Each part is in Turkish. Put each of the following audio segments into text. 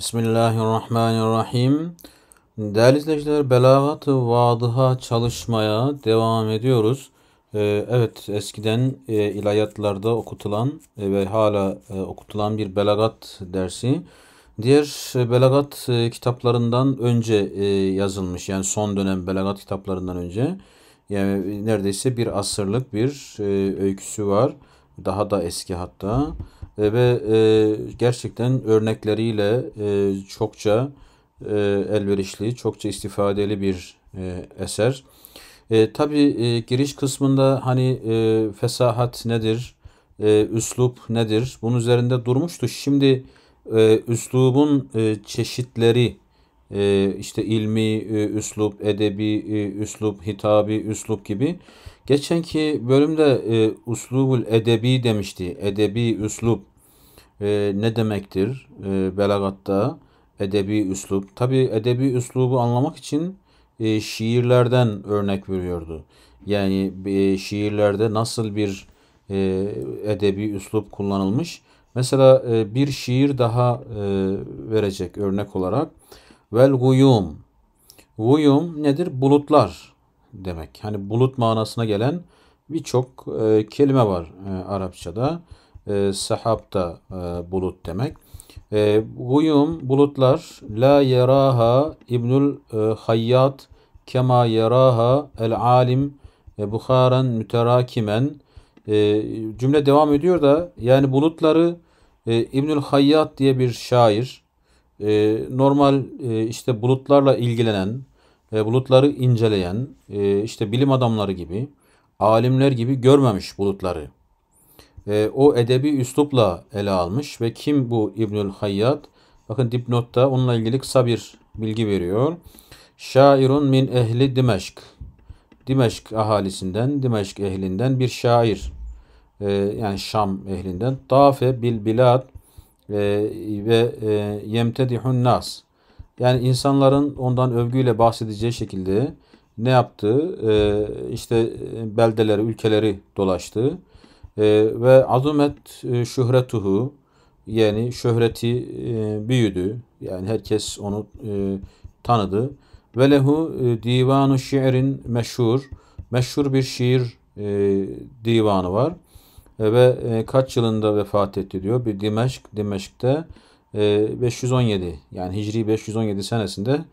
Bismillahirrahmanirrahim. Değerli izleyiciler, belagat-ı vadıha çalışmaya devam ediyoruz. Ee, evet, eskiden e, ilahiyatlarda okutulan e, ve hala e, okutulan bir belagat dersi. Diğer e, belagat kitaplarından önce yazılmış, yani son dönem belagat kitaplarından önce. Yani neredeyse bir asırlık bir öyküsü var. Daha da eski hatta ve e, gerçekten örnekleriyle e, çokça e, elverişli, çokça istifadeli bir e, eser. E, tabii e, giriş kısmında hani e, fesahat nedir, e, üslup nedir bunun üzerinde durmuştu. Şimdi e, üslubun e, çeşitleri e, işte ilmi e, üslup, edebi e, üslup, hitabi üslup gibi Geçenki bölümde e, uslubul edebi demişti. Edebi üslup e, ne demektir e, belagatta? Edebi üslup. Tabi edebi üslubu anlamak için e, şiirlerden örnek veriyordu. Yani e, şiirlerde nasıl bir e, edebi üslup kullanılmış. Mesela e, bir şiir daha e, verecek örnek olarak. Vel guyum. Guyum nedir? Bulutlar demek. Hani bulut manasına gelen birçok e, kelime var e, Arapçada. E, sahab da e, bulut demek. E, guyum bulutlar la yeraha İbnül e, Hayyat kema yeraha el alim e, Bukharen müterakimen e, cümle devam ediyor da yani bulutları e, İbnül Hayyat diye bir şair e, normal e, işte bulutlarla ilgilenen bulutları inceleyen e, işte bilim adamları gibi, alimler gibi görmemiş bulutları. E, o edebi üslupla ele almış ve kim bu İbnül Hayyat? Bakın dipnotta onunla ilgili kısa bir bilgi veriyor. Şairun min ehli Dimeşk. Dimeşk ahalisinden, Dimeşk ehlinden bir şair. E, yani Şam ehlinden. Tafe bil bilad e, ve e, yemtedihun nas. Yani insanların ondan övgüyle bahsedeceği şekilde ne yaptı? Ee, işte e, beldeleri, ülkeleri dolaştı. Ee, ve azumet e, şöhretuhu yani şöhreti e, büyüdü. Yani herkes onu e, tanıdı. Ve lehu e, divanu şiirin meşhur. Meşhur bir şiir e, divanı var. E, ve e, kaç yılında vefat etti diyor. Bir Dimeşk, Dimeşk'te 517 ee, yani Hicri 517 senesinde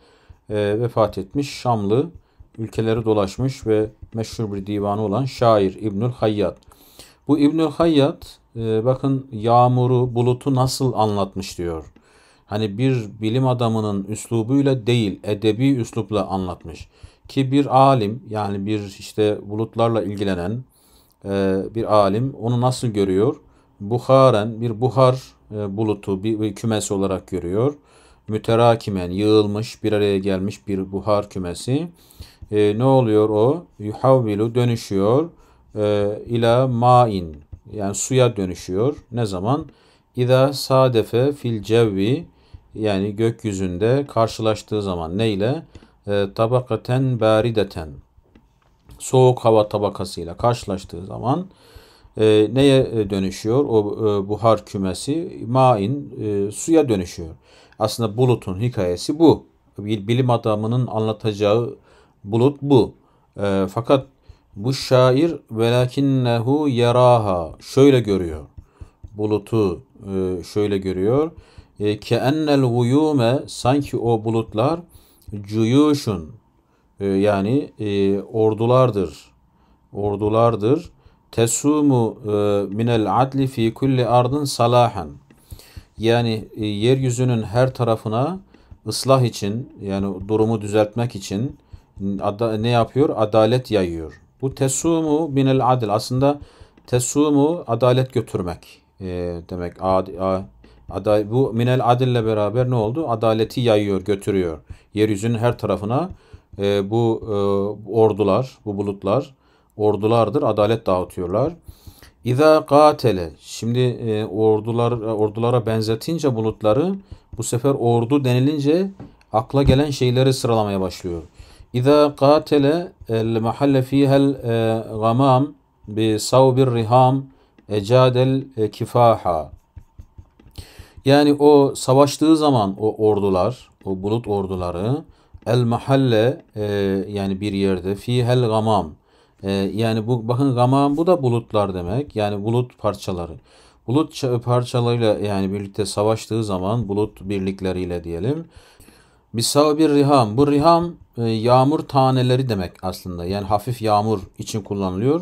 e, vefat etmiş Şamlı ülkeleri dolaşmış ve meşhur bir divanı olan şair İbnül Hayyat. Bu İbnül Hayyat e, bakın yağmuru, bulutu nasıl anlatmış diyor. Hani bir bilim adamının üslubuyla değil, edebi üslupla anlatmış. Ki bir alim yani bir işte bulutlarla ilgilenen e, bir alim onu nasıl görüyor? Buharen bir buhar e, bulutu bir, bir kümes olarak görüyor. Müterakimen yığılmış bir araya gelmiş bir buhar kümesi. E, ne oluyor o? Yuhavvilu dönüşüyor e, ila main yani suya dönüşüyor. Ne zaman? İza sadefe fil cevvi yani gökyüzünde karşılaştığı zaman neyle? E, tabakaten barideten soğuk hava tabakasıyla karşılaştığı zaman ee, neye e, dönüşüyor o e, buhar kümesi? Main, e, suya dönüşüyor. Aslında bulutun hikayesi bu. Bir bilim adamının anlatacağı bulut bu. Ee, fakat bu şair velakinnehu yeraha şöyle görüyor. Bulutu şöyle görüyor. E, Keennel guyume sanki o bulutlar cuyuşun yani ordulardır. Ordulardır tesumu e, minel adli fi kulli ardın salahan. Yani e, yeryüzünün her tarafına ıslah için yani durumu düzeltmek için ne yapıyor? Adalet yayıyor. Bu tesumu minel adil aslında tesumu adalet götürmek e, demek. Ad, a, aday, bu minel adille beraber ne oldu? Adaleti yayıyor, götürüyor. Yeryüzünün her tarafına e, bu e, ordular, bu bulutlar ordulardır. Adalet dağıtıyorlar. İza katele. Şimdi e, ordular e, ordulara benzetince bulutları bu sefer ordu denilince akla gelen şeyleri sıralamaya başlıyor. İza katele el mahalle fihel e, gamam bi savbir riham ecadel e, kifaha. Yani o savaştığı zaman o ordular, o bulut orduları el mahalle e, yani bir yerde fihel gamam ee, yani bu bakın gamam bu da bulutlar demek. Yani bulut parçaları. Bulut parçalarıyla yani birlikte savaştığı zaman bulut birlikleriyle diyelim. Bisav bir riham. Bu riham e, yağmur taneleri demek aslında. Yani hafif yağmur için kullanılıyor.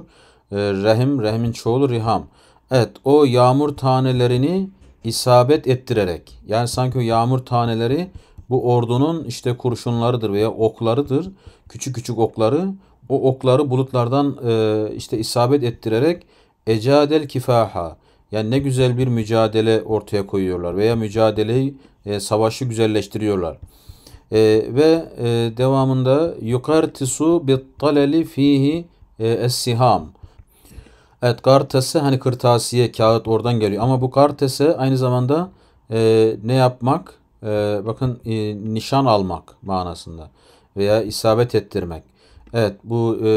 E, rehim, rehimin çoğulu riham. Evet o yağmur tanelerini isabet ettirerek. Yani sanki o yağmur taneleri bu ordunun işte kurşunlarıdır veya oklarıdır. Küçük küçük okları o okları bulutlardan e, işte isabet ettirerek ecadel kifaha yani ne güzel bir mücadele ortaya koyuyorlar veya mücadeleyi e, savaşı güzelleştiriyorlar. E, ve e, devamında yukartisu bit taleli fihi e, es-siham. Evet kartese hani kırtasiye kağıt oradan geliyor ama bu kartese aynı zamanda e, ne yapmak? E, bakın e, nişan almak manasında veya isabet ettirmek. Evet bu e,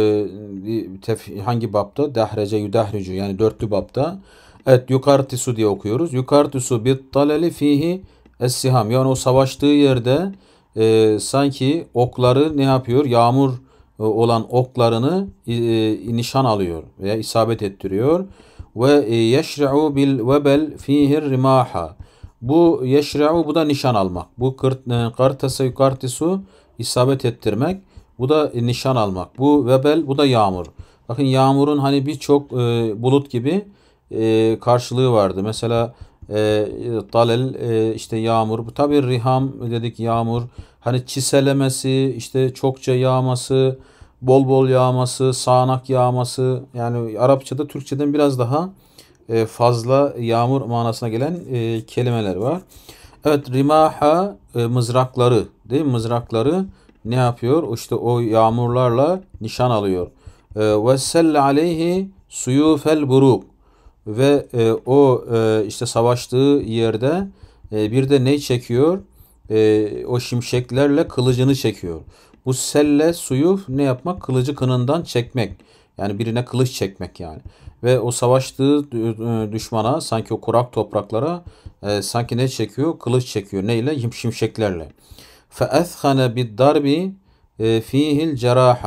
tef, hangi bapta? Dehrece yudehrücü yani dörtlü bapta. Evet yukartisu diye okuyoruz. Yukartisu bit taleli fihi essiham. Yani o savaştığı yerde e, sanki okları ne yapıyor? Yağmur e, olan oklarını e, e nişan alıyor veya isabet ettiriyor. Ve e, yeşre'u bil vebel fihir rimaha. Bu yeşre'u bu da nişan almak. Bu kart, e, kartasa yukartisu isabet ettirmek. Bu da e, nişan almak. Bu vebel, bu da yağmur. Bakın yağmurun hani birçok e, bulut gibi e, karşılığı vardı. Mesela e, dalel e, işte yağmur. Bu tabi riham dedik yağmur. Hani çiselemesi, işte çokça yağması, bol bol yağması, sağanak yağması. Yani Arapçada Türkçeden biraz daha e, fazla yağmur manasına gelen e, kelimeler var. Evet rimaha e, mızrakları değil mi? Mızrakları ne yapıyor? İşte o yağmurlarla nişan alıyor. Ee, ve selle aleyhi suyufel buruk ve e, o e, işte savaştığı yerde e, bir de ne çekiyor? E, o şimşeklerle kılıcını çekiyor. Bu selle suyu ne yapmak? Kılıcı kınından çekmek. Yani birine kılıç çekmek yani. Ve o savaştığı e, düşmana sanki o kurak topraklara e, sanki ne çekiyor? Kılıç çekiyor. Neyle? Şimşeklerle. فَاَثْخَنَ بِالْدَرْبِ e, فِيهِ الْجَرَاحَ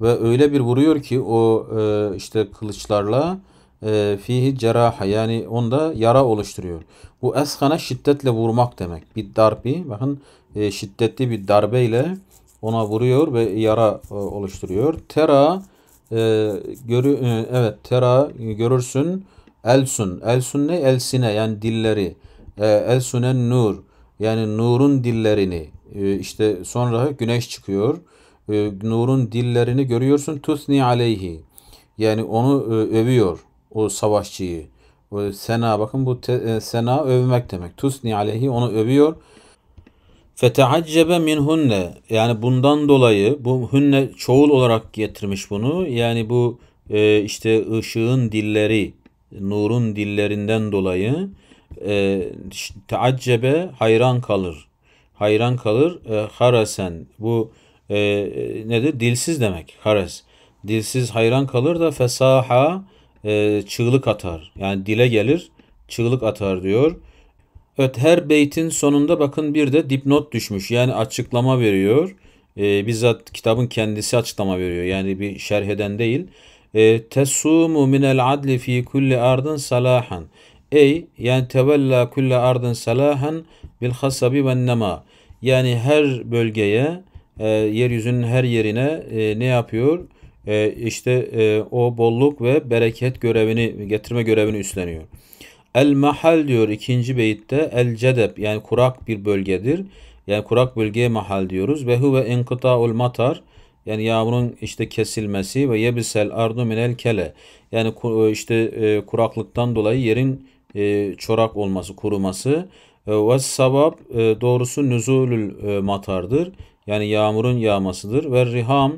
Ve öyle bir vuruyor ki o e, işte kılıçlarla fihi e, ceraha yani onda yara oluşturuyor. Bu eshana şiddetle vurmak demek. Bir darbi bakın şiddetli bir darbeyle ona vuruyor ve yara oluşturuyor. Tera görü evet tera e, görürsün elsun. Elsun ne? Elsine yani dilleri. E, elsunen nur yani nurun dillerini. Ee, işte sonra güneş çıkıyor. Ee, nur'un dillerini görüyorsun. Tusni aleyhi. Yani onu e, övüyor. O savaşçıyı. O sena bakın bu te, e, sena övmek demek. Tusni aleyhi onu övüyor. Fetehaccebe minhunne yani bundan dolayı bu hünne çoğul olarak getirmiş bunu. Yani bu e, işte ışığın dilleri, nurun dillerinden dolayı e, teaccebe hayran kalır hayran kalır. E, harasen bu e, nedir? Dilsiz demek. Hares. Dilsiz hayran kalır da fesaha e, çığlık atar. Yani dile gelir çığlık atar diyor. Evet her beytin sonunda bakın bir de dipnot düşmüş. Yani açıklama veriyor. E, bizzat kitabın kendisi açıklama veriyor. Yani bir şerh eden değil. E, Tesumu minel adli fi kulli ardın salahan. Ey yani tevella kulle ardın salahan bil hasabi ve nema. Yani her bölgeye, e, yeryüzünün her yerine e, ne yapıyor? E, işte e, o bolluk ve bereket görevini, getirme görevini üstleniyor. El mahal diyor ikinci beyitte el cedeb yani kurak bir bölgedir. Yani kurak bölgeye mahal diyoruz. Ve huve enkıta'ul matar yani yağmurun işte kesilmesi ve yebisel ardu minel kele yani e, işte e, kuraklıktan dolayı yerin e, çorak olması, kuruması ee, ve sabab e, doğrusu nüzulül e, matardır. Yani yağmurun yağmasıdır. Ve riham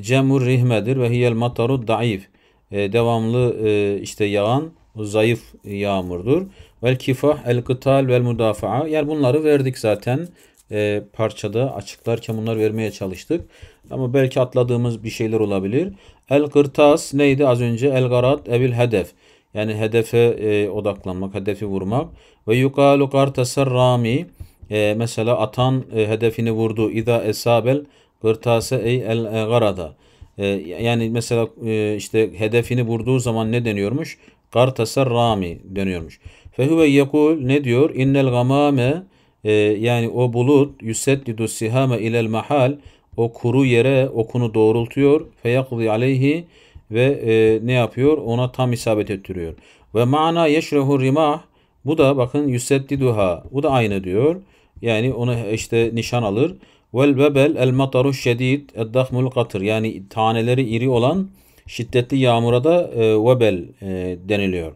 cemur rihmedir. Ve hiyel mataru daif. E, devamlı işte yağan zayıf yağmurdur. ve kifah el kıtal vel müdafaa Yani bunları verdik zaten e, parçada açıklarken bunları vermeye çalıştık. Ama belki atladığımız bir şeyler olabilir. El kırtas neydi az önce? El garat evil hedef. Yani hedefe e, odaklanmak, hedefi vurmak. Ve yukalu kartasar rami e, mesela atan e, hedefini vurdu. İza esabel gırtase ey el garada. E, yani mesela e, işte hedefini vurduğu zaman ne deniyormuş? Kartasar rami deniyormuş. Fehüve yekul ne diyor? İnnel gamame e, yani o bulut yüseddidu sihame ilel mahal o kuru yere okunu doğrultuyor. Feyakli aleyhi ve e, ne yapıyor? Ona tam isabet ettiriyor. Ve mana yeşrehu rimah bu da bakın yuseddiduha. Bu da aynı diyor. Yani onu işte nişan alır. Vel bebel el mataru şedid eddahmul katır. Yani taneleri iri olan şiddetli yağmura da e, vebel e, deniliyor.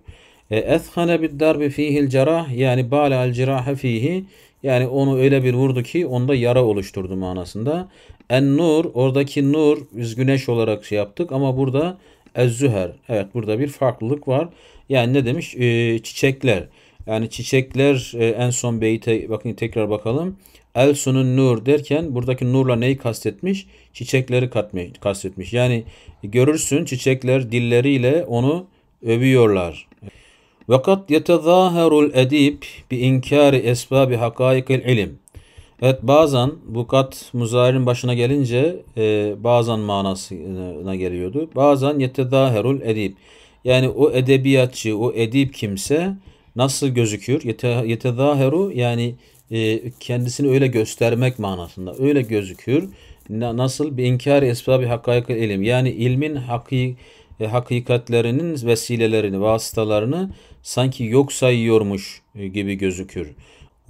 Ethane bid darbi fihil cerah yani bale al cerahe fihi yani onu öyle bir vurdu ki onda yara oluşturdu manasında. En nur oradaki nur biz güneş olarak şey yaptık ama burada ez Evet burada bir farklılık var. Yani ne demiş? E, çiçekler. Yani çiçekler e, en son beyte bakın tekrar bakalım. Elsun'un nur derken buradaki nurla neyi kastetmiş? Çiçekleri katmış, kastetmiş. Yani görürsün çiçekler dilleriyle onu övüyorlar. Ve kat yetezaherul edib bi inkari esbabi hakaikil ilim. Evet bazen bu kat muzahirin başına gelince e, bazen manasına geliyordu. Bazen yetezaherul edip. Yani o edebiyatçı, o edip kimse nasıl gözüküyor? Yetezaheru yani e, kendisini öyle göstermek manasında. Öyle gözüküyor. Nasıl? Bir inkar esbab-ı hakayık ilim. Yani ilmin hakik e, hakikatlerinin vesilelerini, vasıtalarını sanki yok sayıyormuş e, gibi gözükür.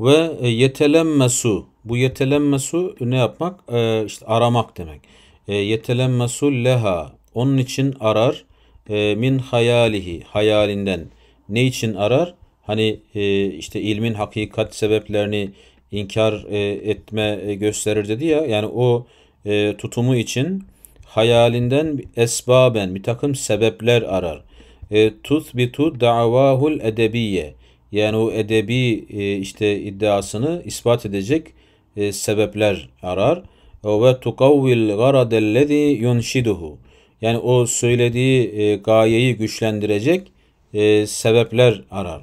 Ve e, yetelemmesu, bu yetelemmesu ne yapmak? E, işte aramak demek. E, yetelemmesu leha, onun için arar. E, min hayalihi, hayalinden. Ne için arar? hani e, işte ilmin hakikat sebeplerini inkar e, etme e, gösterir dedi ya yani o e, tutumu için hayalinden esbaben bir takım sebepler arar. Tut E, tut davahul edebiye yani o edebi e, işte iddiasını ispat edecek e, sebepler arar. Ve tuqawil garadellezi yunşiduhu yani o söylediği e, gayeyi güçlendirecek e, sebepler arar.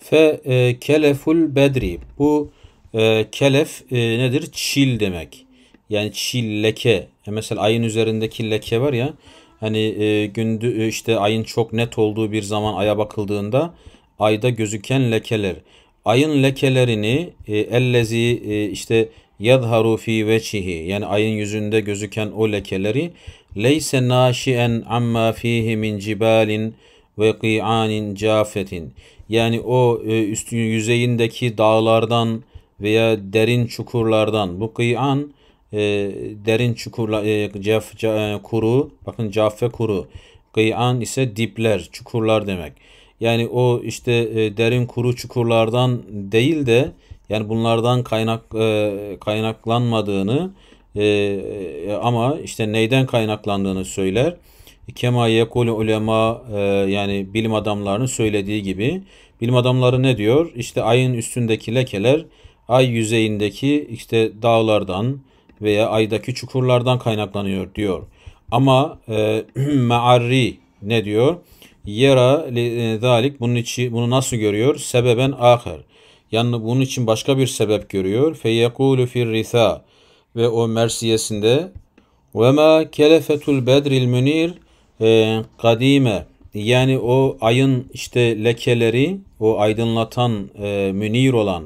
Fe e, keleful bedri. Bu e, kelef e, nedir? Çil demek. Yani çil leke. E mesela ayın üzerindeki leke var ya. Hani e, gündü e, işte ayın çok net olduğu bir zaman aya bakıldığında ayda gözüken lekeler. Ayın lekelerini e, ellezi e, işte yadharu fi veçihi yani ayın yüzünde gözüken o lekeleri leyse naşien amma fihi min cibalin ve qi'anin cafetin yani o e, üstün yüzeyindeki dağlardan veya derin çukurlardan bu kıyan e, derin çukurla e, cef, ce, e, kuru bakın cafe kuru kıyan ise dipler çukurlar demek. Yani o işte e, derin kuru çukurlardan değil de yani bunlardan kaynak e, kaynaklanmadığını e, e ama işte neyden kaynaklandığını söyler. Kema yekulu ulema e, yani bilim adamlarının söylediği gibi. Bilim adamları ne diyor? İşte ayın üstündeki lekeler ay yüzeyindeki işte dağlardan veya aydaki çukurlardan kaynaklanıyor diyor. Ama e, ne diyor? Yera dalik e, bunun için bunu nasıl görüyor? Sebeben ahir. Yani bunun için başka bir sebep görüyor. Feyekulu fir risa ve o mersiyesinde ve ma kelefetul bedril munir ee, kadime yani o ayın işte lekeleri, o aydınlatan, e, münir olan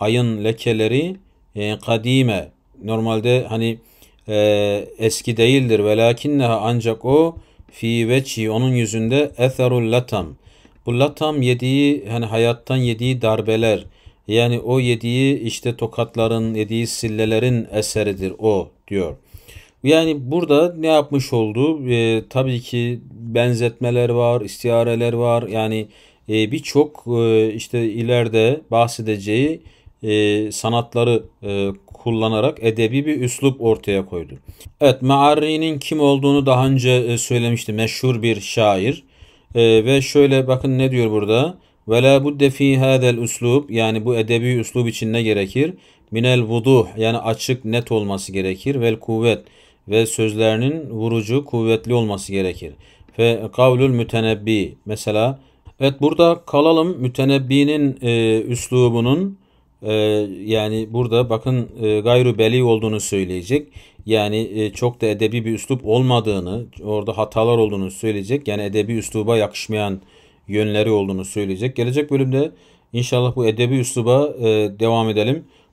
ayın lekeleri e, kadime. Normalde hani e, eski değildir. Ve Velakinneha ancak o fi veçi onun yüzünde etherul latam. Bu latam yediği hani hayattan yediği darbeler. Yani o yediği işte tokatların, yediği sillelerin eseridir o diyor. Yani burada ne yapmış oldu? E, tabii ki benzetmeler var, istiareler var. Yani e, birçok e, işte ileride bahsedeceği e, sanatları e, kullanarak edebi bir üslup ortaya koydu. Evet Maarri'nin kim olduğunu daha önce e, söylemişti. Meşhur bir şair. E, ve şöyle bakın ne diyor burada? Ve la budde fi hadel üslub yani bu edebi üslub için ne gerekir? Minel vuduh yani açık net olması gerekir. Vel kuvvet ve sözlerinin vurucu, kuvvetli olması gerekir. Ve kavlül mütenebbi mesela. Evet burada kalalım mütenebbinin e, üslubunun e, yani burada bakın e, gayru beli olduğunu söyleyecek. Yani e, çok da edebi bir üslup olmadığını, orada hatalar olduğunu söyleyecek. Yani edebi üsluba yakışmayan yönleri olduğunu söyleyecek. Gelecek bölümde inşallah bu edebi üsluba e, devam edelim